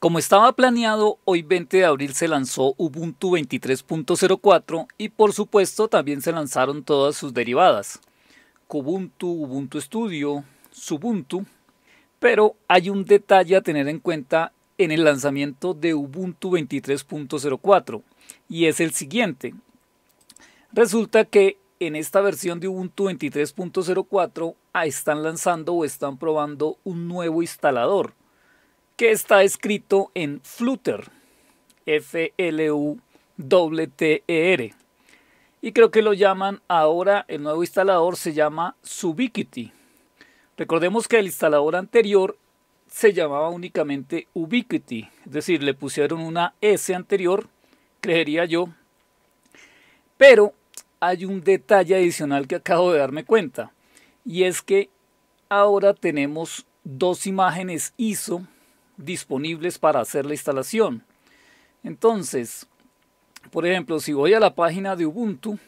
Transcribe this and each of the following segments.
Como estaba planeado, hoy 20 de abril se lanzó Ubuntu 23.04 y por supuesto también se lanzaron todas sus derivadas. Kubuntu, Ubuntu Studio, Subuntu. Pero hay un detalle a tener en cuenta en el lanzamiento de Ubuntu 23.04 y es el siguiente. Resulta que en esta versión de Ubuntu 23.04 están lanzando o están probando un nuevo instalador que está escrito en Flutter, F-L-U-T-E-R. Y creo que lo llaman ahora, el nuevo instalador se llama Subiquity. Recordemos que el instalador anterior se llamaba únicamente Ubiquity, es decir, le pusieron una S anterior, creería yo. Pero hay un detalle adicional que acabo de darme cuenta, y es que ahora tenemos dos imágenes ISO disponibles para hacer la instalación. Entonces, por ejemplo, si voy a la página de Ubuntu,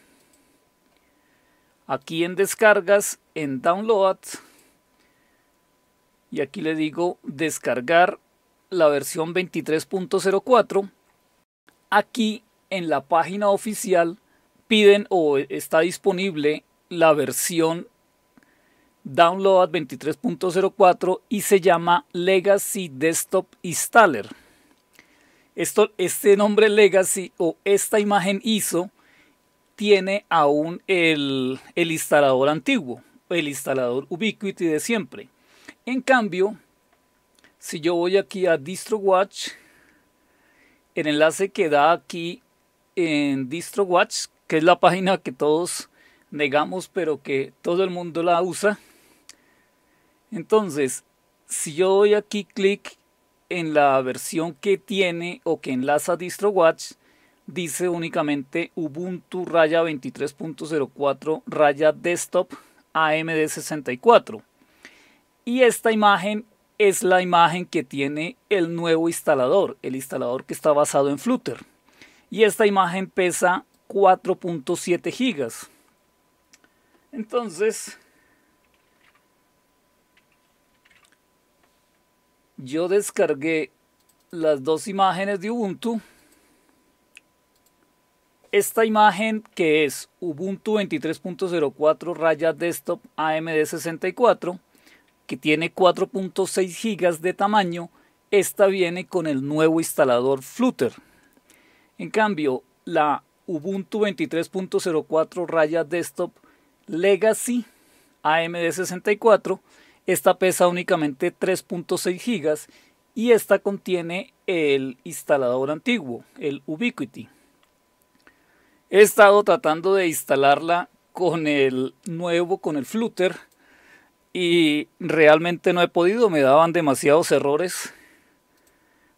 aquí en descargas, en download y aquí le digo descargar la versión 23.04, aquí en la página oficial piden o está disponible la versión Download 23.04 y se llama Legacy Desktop Installer. Esto, este nombre Legacy o esta imagen ISO tiene aún el, el instalador antiguo, el instalador Ubiquiti de siempre. En cambio, si yo voy aquí a DistroWatch, el enlace que da aquí en DistroWatch, que es la página que todos negamos, pero que todo el mundo la usa, entonces, si yo doy aquí clic en la versión que tiene o que enlaza DistroWatch, dice únicamente Ubuntu raya 23.04 raya desktop AMD 64. Y esta imagen es la imagen que tiene el nuevo instalador, el instalador que está basado en Flutter. Y esta imagen pesa 4.7 gigas. Entonces, yo descargué las dos imágenes de Ubuntu. Esta imagen que es Ubuntu 23.04 raya desktop AMD64, que tiene 4.6 GB de tamaño, esta viene con el nuevo instalador Flutter. En cambio, la Ubuntu 23.04 raya desktop Legacy AMD64 esta pesa únicamente 3.6 gigas y esta contiene el instalador antiguo, el Ubiquiti. He estado tratando de instalarla con el nuevo, con el Flutter, y realmente no he podido, me daban demasiados errores.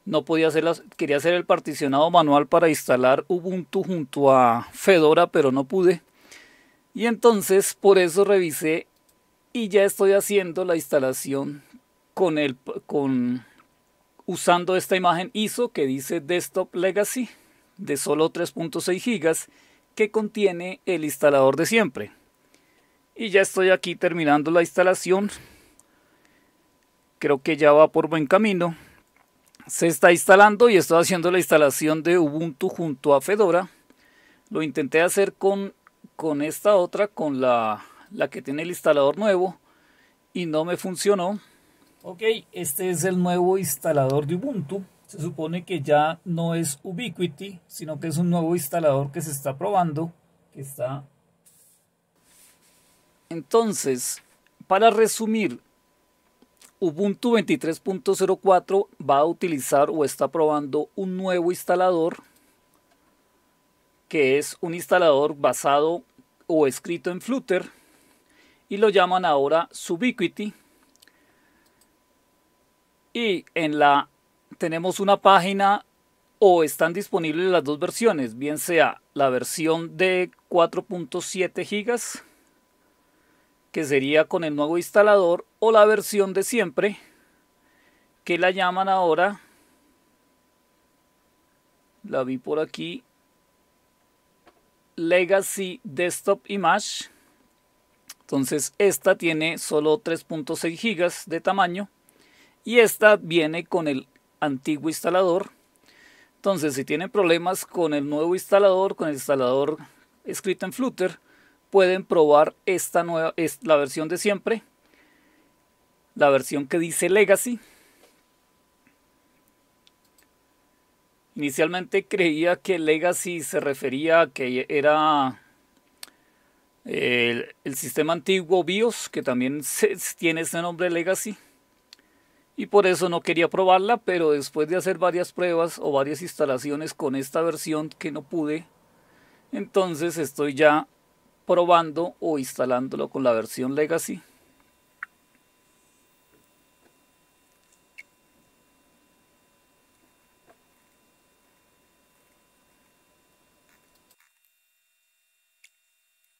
No podía hacerlas, quería hacer el particionado manual para instalar Ubuntu junto a Fedora, pero no pude. Y entonces por eso revisé y ya estoy haciendo la instalación con el con usando esta imagen ISO que dice Desktop Legacy de solo 3.6 gigas que contiene el instalador de siempre. Y ya estoy aquí terminando la instalación. Creo que ya va por buen camino. Se está instalando y estoy haciendo la instalación de Ubuntu junto a Fedora. Lo intenté hacer con, con esta otra, con la la que tiene el instalador nuevo y no me funcionó. Ok, este es el nuevo instalador de Ubuntu. Se supone que ya no es Ubiquity, sino que es un nuevo instalador que se está probando, que está... Entonces, para resumir, Ubuntu 23.04 va a utilizar o está probando un nuevo instalador que es un instalador basado o escrito en Flutter y lo llaman ahora Subiquity. Y en la tenemos una página o están disponibles las dos versiones, bien sea la versión de 4.7 gigas que sería con el nuevo instalador o la versión de siempre que la llaman ahora la vi por aquí Legacy Desktop Image entonces esta tiene solo 3.6 gigas de tamaño y esta viene con el antiguo instalador. Entonces si tienen problemas con el nuevo instalador, con el instalador escrito en Flutter, pueden probar esta nueva, es la versión de siempre, la versión que dice Legacy. Inicialmente creía que Legacy se refería a que era el, sistema antiguo BIOS, que también tiene ese nombre Legacy. Y por eso no quería probarla, pero después de hacer varias pruebas o varias instalaciones con esta versión que no pude, entonces estoy ya probando o instalándolo con la versión Legacy